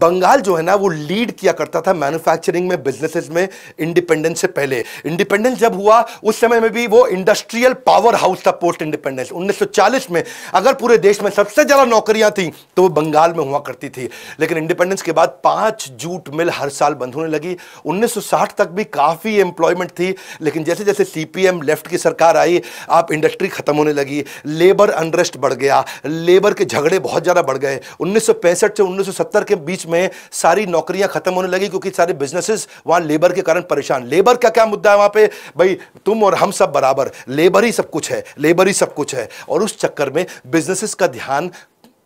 बंगाल जो है ना वो लीड किया करता था मैन्युफैक्चरिंग में बिजनेसेस में इंडिपेंडेंस से पहले इंडिपेंडेंस जब हुआ उस समय में भी वो इंडस्ट्रियल पावर हाउस था पोस्ट इंडिपेंडेंस 1940 में अगर पूरे देश में सबसे ज़्यादा नौकरियां थी तो वो बंगाल में हुआ करती थी लेकिन इंडिपेंडेंस के बाद पाँच जूट मिल हर साल बंद होने लगी उन्नीस तक भी काफ़ी एम्प्लॉयमेंट थी लेकिन जैसे जैसे सी लेफ्ट की सरकार आई आप इंडस्ट्री खत्म होने लगी लेबर अनरेस्ट बढ़ गया लेबर के झगड़े बहुत ज़्यादा बढ़ गए उन्नीस से उन्नीस के बीच में सारी नौकरियां खत्म होने लगी क्योंकि सारे बिजनेसेस वहां लेबर के कारण परेशान लेबर का क्या मुद्दा है वहां पे भाई तुम और हम सब बराबर लेबर ही सब कुछ है लेबर ही सब कुछ है और उस चक्कर में बिजनेसेस का ध्यान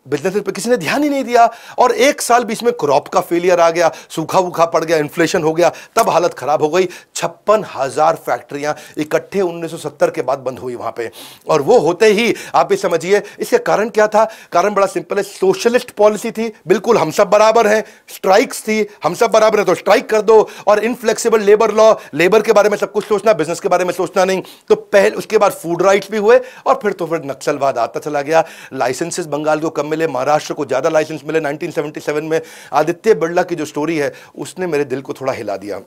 बिजनेस पे किसी ने ध्यान ही नहीं दिया और एक साल बीच में क्रॉप का फेलियर आ गया सूखा वूखा पड़ गया इन्फ्लेशन हो गया तब हालत खराब हो गई छप्पन हजार फैक्ट्रियां इकट्ठे 1970 के बाद बंद हुई वहां पे और वो होते ही आप ये समझिए इसका कारण क्या था कारण बड़ा सिंपल है सोशलिस्ट पॉलिसी थी बिल्कुल हम सब बराबर हैं स्ट्राइक्स थी हम सब बराबर है तो स्ट्राइक कर दो और इनफ्लेक्सीबल लेबर लॉ लेबर के बारे में सब कुछ सोचना बिजनेस के बारे में सोचना नहीं तो पहले उसके बाद फूड राइट्स भी हुए और फिर तो फिर नक्सलवाद आता चला गया लाइसेंसेस बंगाल को कम मिले महाराष्ट्र को ज़्यादा लाइसेंस मिले 1977 में आदित्य बिरला की जो स्टोरी है उसने मेरे दिल को थोड़ा हिला दिया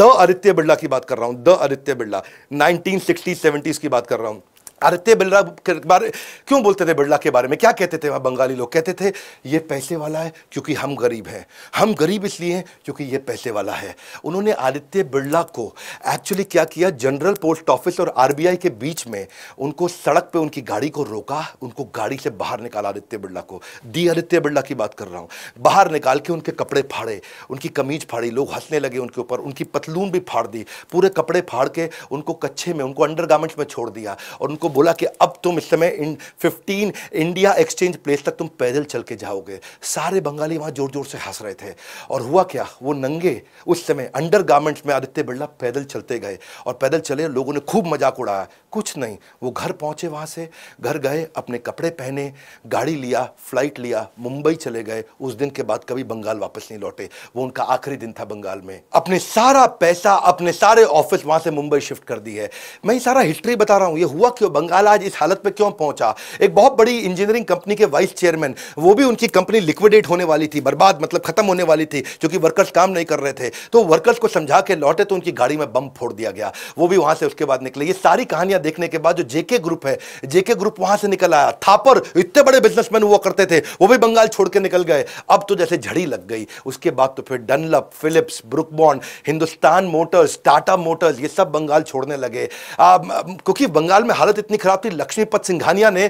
द आदित्य बिरला की बात कर रहा हूँ the Aditya Birla nineteen sixties की बात कर रहा हूँ आदित्य बिरला के बारे क्यों बोलते थे बिरला के बारे में क्या कहते थे वहाँ बंगाली लोग कहते थे ये पैसे वाला है क्योंकि हम गरीब हैं हम गरीब इसलिए हैं क्योंकि ये पैसे वाला है उन्होंने आदित्य बिरला को एक्चुअली क्या किया जनरल पोस्ट ऑफिस और आरबीआई के बीच में उनको सड़क पर उनकी गाड़ी को रोका उनको गाड़ी से बाहर निकाला आदित्य बिरला को दी आदित्य बिरला की बात कर रहा हूँ बाहर निकाल के उनके कपड़े फाड़े उनकी कमीज फाड़ी लोग हंसने लगे उनके ऊपर उनकी पतलून भी फाड़ दी पूरे कपड़े फाड़ के उनको कच्छे में उनको अंडर में छोड़ दिया और उनको बोला कि अब तुम इस समय in fifteen India exchange place तक तुम पैदल चल के जाओगे सारे बंगाली वहाँ जोर जोर से हंस रहे थे और हुआ क्या वो नंगे उस समय अंडर गारमेंट्स में आदित्य बिरला पैदल चलते गए और पैदल चले लोगों ने खूब मजाक उड़ाया कुछ नहीं वो घर पहुँचे वहाँ से घर गए अपने कपड़े पहने गाड़ी लिया फ्लाइट लिया मुंबई चले गए उस दिन के बाद कभी बंगाल वापस नहीं लौटे वो उनका आखिरी दिन था बंगाल में अपने सारा पैसा अपने सारे ऑफिस वहाँ से मुंबई शिफ्ट कर दी है मैं ये सारा हिस्ट्री बता रहा हूँ ये हुआ क्यों बंगाल आज इस हालत पर क्यों पहुंचा एक बहुत बड़ी इंजीनियरिंग कंपनी के वाइस चेयरमैन वो भी उनकी कंपनी लिक्विडेट होने वाली थी बर्बाद मतलब खत्म होने वाली थी क्योंकि वर्कर्स काम नहीं कर रहे थे तो वर्कर्स को समझा के लौटे तो उनकी गाड़ी में बम फोड़ दिया गया वो भी वहां से उसके बाद निकले ये सारी कहानियां देखने के बाद जो जेके ग्रुप है जेके ग्रुप वहां से निकल आया थापर इतने बड़े बिजनेसमैन हुआ करते थे वो भी बंगाल छोड़ के निकल गए अब तो जैसे झड़ी लग गई उसके बाद तो फिर Dunlop Philips Brooke Bond Hindustan motors Tata motors ये सब बंगाल छोड़ने लगे क्योंकि बंगाल में हालत इतनी इतनी खराब थी लक्ष्मीपत सिंघानिया ने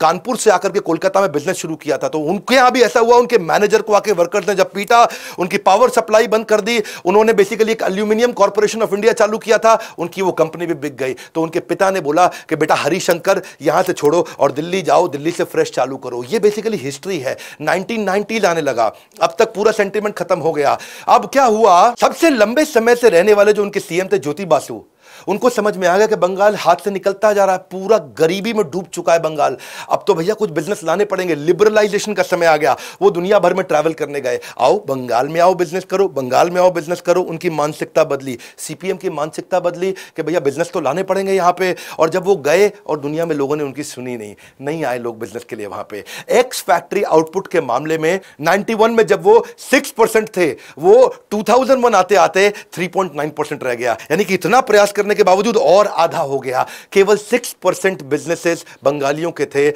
कानपुर से आकर के कोलकाता में बिजनेस शुरू किया था तो उनके यहाँ भी ऐसा हुआ उनके मैनेजर को आके वर्कर्स ने जब पीटा उनकी पावर सप्लाई बंद कर दी उन्होंने बेसिकली एक अल्यूमिनियम कॉरपोरेशन ऑफ इंडिया चालू किया था उनकी वो कंपनी भी बिक गई तो उनके पिता ने बोला कि बेटा हरिशंकर यहाँ से छोड़ो और दिल्ली जाओ दिल्ली से फ्रेश चालू करो ये बेसिकली हिस्ट्री है नाइनटीन आने लगा अब तक पूरा सेंटिमेंट खत्म हो गया अब क्या हुआ सबसे लंबे समय से रहने वाले जो उनके सीएम थे ज्योति बासु उनको समझ में आ गया कि बंगाल हाथ से निकलता जा रहा है पूरा गरीबी में डूब चुका है बंगाल अब तो भैया कुछ बिजनेस लाने पड़ेंगे लिबरलाइजेशन का समय आ गया वो दुनिया भर में ट्रैवल करने गए आओ बंगाल में आओ बिजनेस करो बंगाल में आओ बिजनेस करो उनकी मानसिकता बदली सीपीएम की मानसिकता बदली कि भैया बिजनेस तो लाने पड़ेंगे यहाँ पे और जब वो गए और दुनिया में लोगों ने उनकी सुनी नहीं नहीं आए लोग बिजनेस के लिए वहाँ पे एक्स फैक्ट्री आउटपुट के मामले में 91 में जब वो 6 परसेंट थे वो 2001 आते आते 3.9 परसेंट रह गया यानी कि इतना प्रयास करने करने के बावजूद और आधा हो गया केवल सिक्स परसेंट बिजनेसेस बंगालियों के थे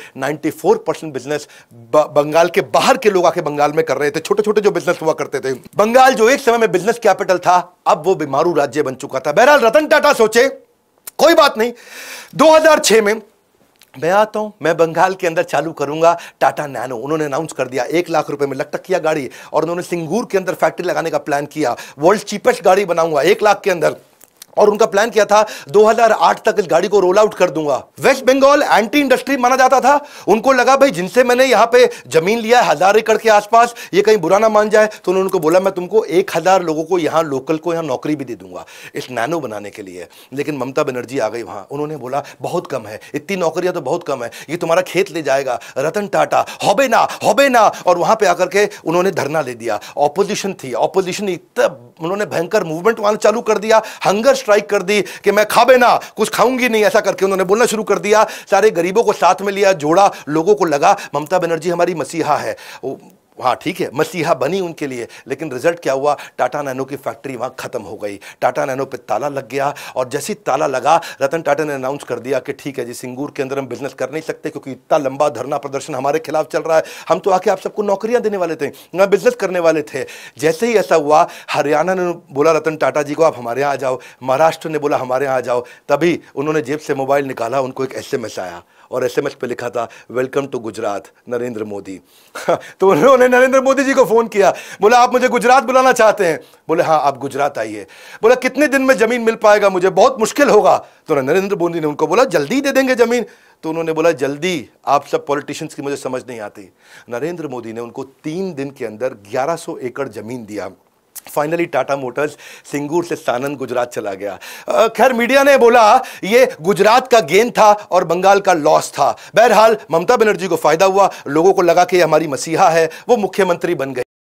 फोर परसेंट बिजनेस बंगाल के बाहर के लोग आके बंगाल में कर रहे थे छोटे छोटे जो बिजनेस हुआ करते थे बंगाल जो एक समय में बिजनेस कैपिटल था अब वो बीमारू राज्य बन चुका था बहरहाल रतन टाटा सोचे कोई बात नहीं 2006 में मैं आता हूं मैं बंगाल के अंदर चालू करूंगा टाटा नैनो उन्होंने अनाउंस कर दिया एक लाख रुपए में लटक किया गाड़ी और उन्होंने सिंगूर के अंदर फैक्ट्री लगाने का प्लान किया वर्ल्ड चीपेस्ट गाड़ी बनाऊंगा एक लाख के अंदर और उनका प्लान क्या था 2008 तक इस गाड़ी को रोल आउट कर दूंगा वेस्ट बंगाल एंटी इंडस्ट्री माना जाता था उनको लगा भाई जिनसे मैंने यहाँ पे जमीन लिया है हजार एकड़ के आसपास ये कहीं बुरा ना मान जाए तो उन्होंने उनको बोला मैं तुमको एक हजार लोगों को यहाँ लोकल को यहां नौकरी भी दे दूंगा इस नैनो बनाने के लिए लेकिन ममता बनर्जी आ गई वहां उन्होंने बोला बहुत कम है इतनी नौकरियां तो बहुत कम है ये तुम्हारा खेत ले जाएगा रतन टाटा होबे ना होबे ना और वहां पर आकर के उन्होंने धरना ले दिया ऑपोजिशन थी ऑपोजिशन इतना उन्होंने भयंकर मूवमेंट वहां चालू कर दिया हंगर स्ट्राइक कर दी कि मैं खाबे ना कुछ खाऊंगी नहीं ऐसा करके उन्होंने बोलना शुरू कर दिया सारे गरीबों को साथ में लिया जोड़ा लोगों को लगा ममता बनर्जी हमारी मसीहा है हाँ ठीक है मसीहा बनी उनके लिए लेकिन रिजल्ट क्या हुआ टाटा नैनो की फैक्ट्री वहाँ ख़त्म हो गई टाटा नैनो पे ताला लग गया और जैसे ही ताला लगा रतन टाटा ने अनाउंस कर दिया कि ठीक है जी सिंगूर के अंदर हम बिजनेस कर नहीं सकते क्योंकि इतना लंबा धरना प्रदर्शन हमारे खिलाफ चल रहा है हम तो आके आप सबको नौकरियाँ देने वाले थे ना बिजनेस करने वाले थे जैसे ही ऐसा हुआ हरियाणा ने बोला रतन टाटा जी को आप हमारे यहाँ आ जाओ महाराष्ट्र ने बोला हमारे यहाँ आ जाओ तभी उन्होंने जेब से मोबाइल निकाला उनको एक एस आया और एस पे लिखा था वेलकम टू गुजरात नरेंद्र मोदी तो उन्होंने नरेंद्र मोदी जी को फ़ोन किया बोला आप मुझे गुजरात बुलाना चाहते हैं बोले हाँ आप गुजरात आइए बोला कितने दिन में ज़मीन मिल पाएगा मुझे बहुत मुश्किल होगा तो नरेंद्र मोदी ने उनको बोला जल्दी दे देंगे ज़मीन तो उन्होंने बोला जल्दी आप सब पॉलिटिशियंस की मुझे समझ नहीं आती नरेंद्र मोदी ने उनको तीन दिन के अंदर 1100 एकड़ ज़मीन दिया फाइनली टाटा मोटर्स सिंगूर से सानंद गुजरात चला गया खैर मीडिया ने बोला ये गुजरात का गेन था और बंगाल का लॉस था बहरहाल ममता बनर्जी को फायदा हुआ लोगों को लगा कि हमारी मसीहा है वो मुख्यमंत्री बन गई